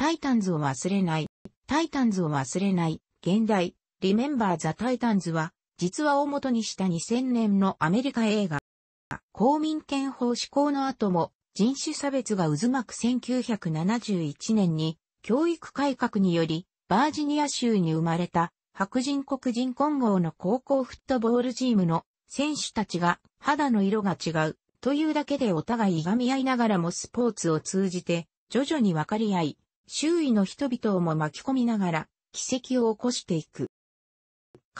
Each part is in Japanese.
タイタンズを忘れない、タイタンズを忘れない、現代、リメンバーザ・タイタンズは、実話を元にした2000年のアメリカ映画。公民権法施行の後も、人種差別が渦巻く1971年に、教育改革により、バージニア州に生まれた、白人黒人混合の高校フットボールチームの選手たちが肌の色が違うというだけでお互いいがみ合いながらもスポーツを通じて徐々に分かり合い周囲の人々をも巻き込みながら、奇跡を起こしていく。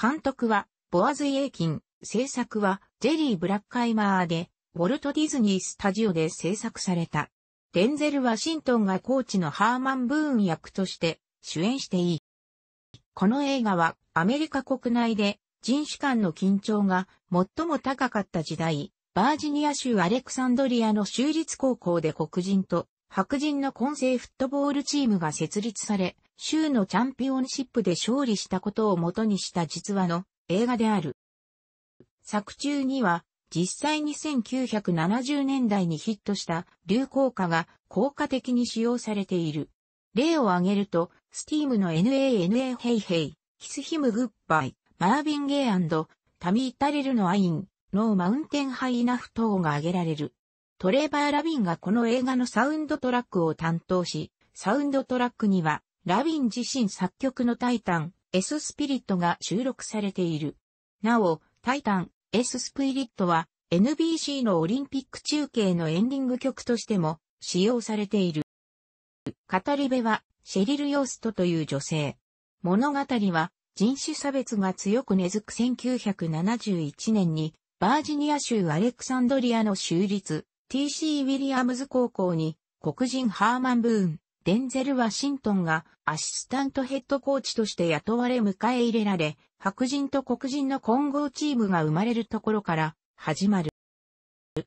監督は、ボアズ・イエイキン、制作は、ジェリー・ブラッカイマーで、ウォルト・ディズニー・スタジオで制作された。デンゼル・ワシントンがコーチのハーマン・ブーン役として主演していい。この映画はアメリカ国内で人種間の緊張が最も高かった時代、バージニア州アレクサンドリアの州立高校で黒人と白人の混成フットボールチームが設立され、州のチャンピオンシップで勝利したことを元にした実話の映画である。作中には、実際に1970年代にヒットした流行歌が効果的に使用されている。例を挙げると、スティームの NANA ヘイヘイ、キスヒムグッバイ、マービンゲイタミー・タレルのアイン、ノーマウンテンハイナフ等が挙げられる。トレーバー・ラビンがこの映画のサウンドトラックを担当し、サウンドトラックには、ラビン自身作曲のタイタン、エススピリットが収録されている。なお、タイタン、エスピリットは NBC のオリンピック中継のエンディング曲としても使用されている。語り部はシェリル・ヨーストという女性。物語は人種差別が強く根付く1971年にバージニア州アレクサンドリアの州立 TC ウィリアムズ高校に黒人ハーマン・ブーン、デンゼル・ワシントンがアシスタントヘッドコーチとして雇われ迎え入れられ、白人と黒人の混合チームが生まれるところから始まる。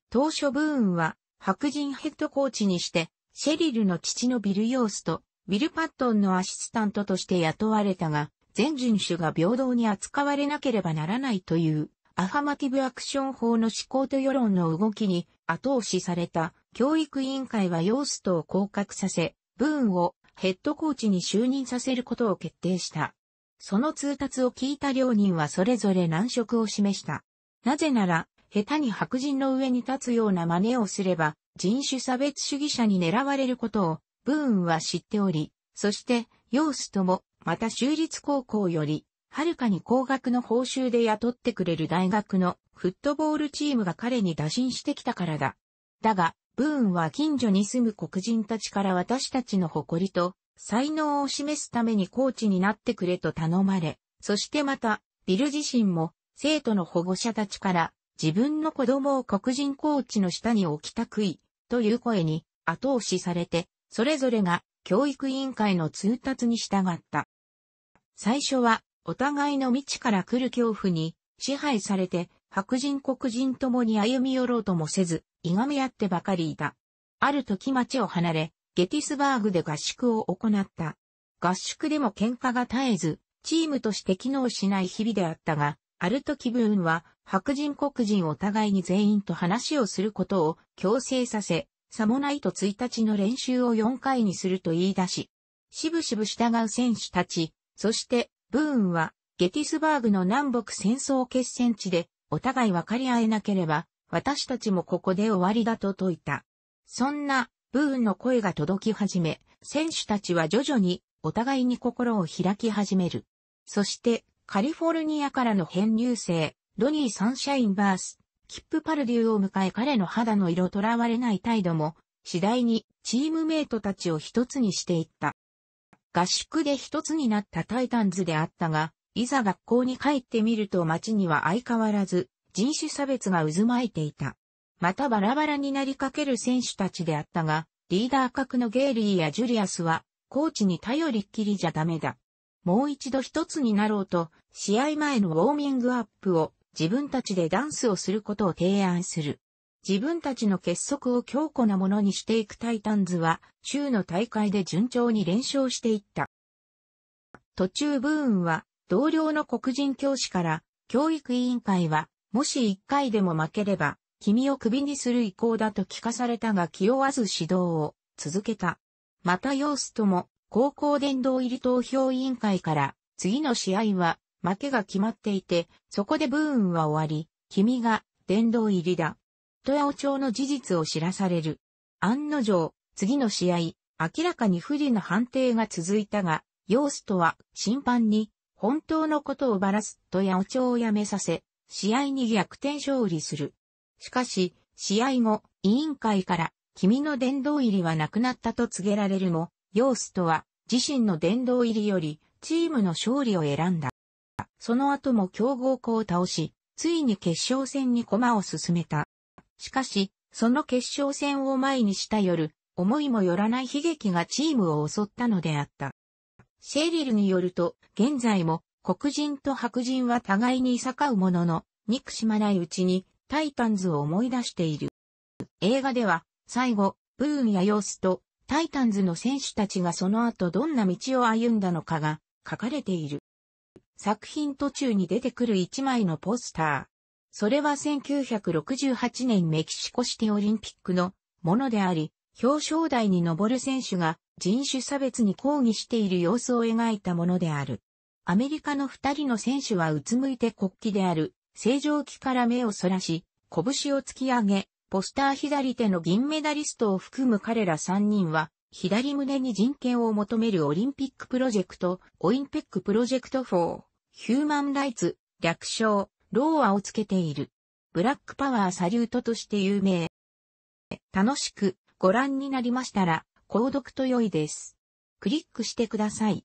当初ブーンは白人ヘッドコーチにして、シェリルの父のビル・ヨースとウィル・パットンのアシスタントとして雇われたが、全人種が平等に扱われなければならないという、アファマティブアクション法の施行と世論の動きに後押しされた教育委員会はヨーストを降格させ、ブーンをヘッドコーチに就任させることを決定した。その通達を聞いた両人はそれぞれ難色を示した。なぜなら、下手に白人の上に立つような真似をすれば、人種差別主義者に狙われることを、ブーンは知っており、そして、ヨーストも、また州立高校より、はるかに高額の報酬で雇ってくれる大学のフットボールチームが彼に打診してきたからだ。だが、ブーンは近所に住む黒人たちから私たちの誇りと才能を示すためにコーチになってくれと頼まれ、そしてまた、ビル自身も生徒の保護者たちから自分の子供を黒人コーチの下に置きたくいという声に後押しされて、それぞれが教育委員会の通達に従った。最初はお互いの未知から来る恐怖に支配されて白人黒人ともに歩み寄ろうともせず、いがみ合ってばかりいた。ある時町を離れ、ゲティスバーグで合宿を行った。合宿でも喧嘩が絶えず、チームとして機能しない日々であったが、ある時ブーンは白人黒人お互いに全員と話をすることを強制させ、ないと、つい1日の練習を4回にすると言い出し、しぶしぶ従う選手たち、そしてブーンは、ゲティスバーグの南北戦争決戦地で、お互い分かり合えなければ、私たちもここで終わりだと説いた。そんな、ブーンの声が届き始め、選手たちは徐々に、お互いに心を開き始める。そして、カリフォルニアからの編入生、ロニー・サンシャイン・バース、キップ・パルデューを迎え彼の肌の色とらわれない態度も、次第にチームメイトたちを一つにしていった。合宿で一つになったタイタンズであったが、いざ学校に帰ってみると街には相変わらず人種差別が渦巻いていた。またバラバラになりかける選手たちであったが、リーダー格のゲイリーやジュリアスは、コーチに頼りっきりじゃダメだ。もう一度一つになろうと、試合前のウォーミングアップを自分たちでダンスをすることを提案する。自分たちの結束を強固なものにしていくタイタンズは、州の大会で順調に連勝していった。途中ブーンは、同僚の黒人教師から、教育委員会は、もし一回でも負ければ、君を首にする意向だと聞かされたが気負わず指導を続けた。また様子とも、高校殿堂入り投票委員会から、次の試合は、負けが決まっていて、そこでブーンは終わり、君が殿堂入りだ。トヤオ町の事実を知らされる。案の定、次の試合、明らかに不利な判定が続いたが、ヨーストは審判に本当のことをばらすと八百長をやめさせ、試合に逆転勝利する。しかし、試合後、委員会から君の殿堂入りはなくなったと告げられるも、ヨーストは自身の殿堂入りよりチームの勝利を選んだ。その後も強豪校を倒し、ついに決勝戦に駒を進めた。しかし、その決勝戦を前にした夜、思いもよらない悲劇がチームを襲ったのであった。シェリルによると、現在も黒人と白人は互いに逆うものの、憎しまないうちにタイタンズを思い出している。映画では、最後、ブーンや様子とタイタンズの選手たちがその後どんな道を歩んだのかが書かれている。作品途中に出てくる一枚のポスター。それは1968年メキシコシティオリンピックのものであり、表彰台に上る選手が人種差別に抗議している様子を描いたものである。アメリカの二人の選手はうつむいて国旗である、正常旗から目をそらし、拳を突き上げ、ポスター左手の銀メダリストを含む彼ら三人は、左胸に人権を求めるオリンピックプロジェクト、オインペックプロジェクト4、ヒューマンライツ、略称、ローアをつけている。ブラックパワーサリュートとして有名。楽しくご覧になりましたら、購読と良いです。クリックしてください。